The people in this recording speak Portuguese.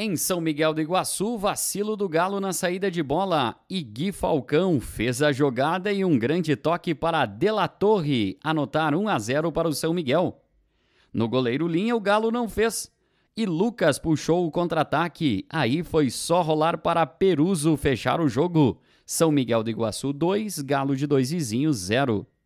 Em São Miguel do Iguaçu, vacilo do Galo na saída de bola e Gui Falcão fez a jogada e um grande toque para De La Torre anotar 1 a 0 para o São Miguel. No goleiro Linha, o Galo não fez e Lucas puxou o contra-ataque. Aí foi só rolar para Peruso fechar o jogo. São Miguel do Iguaçu 2, Galo de 2 vizinhos 0.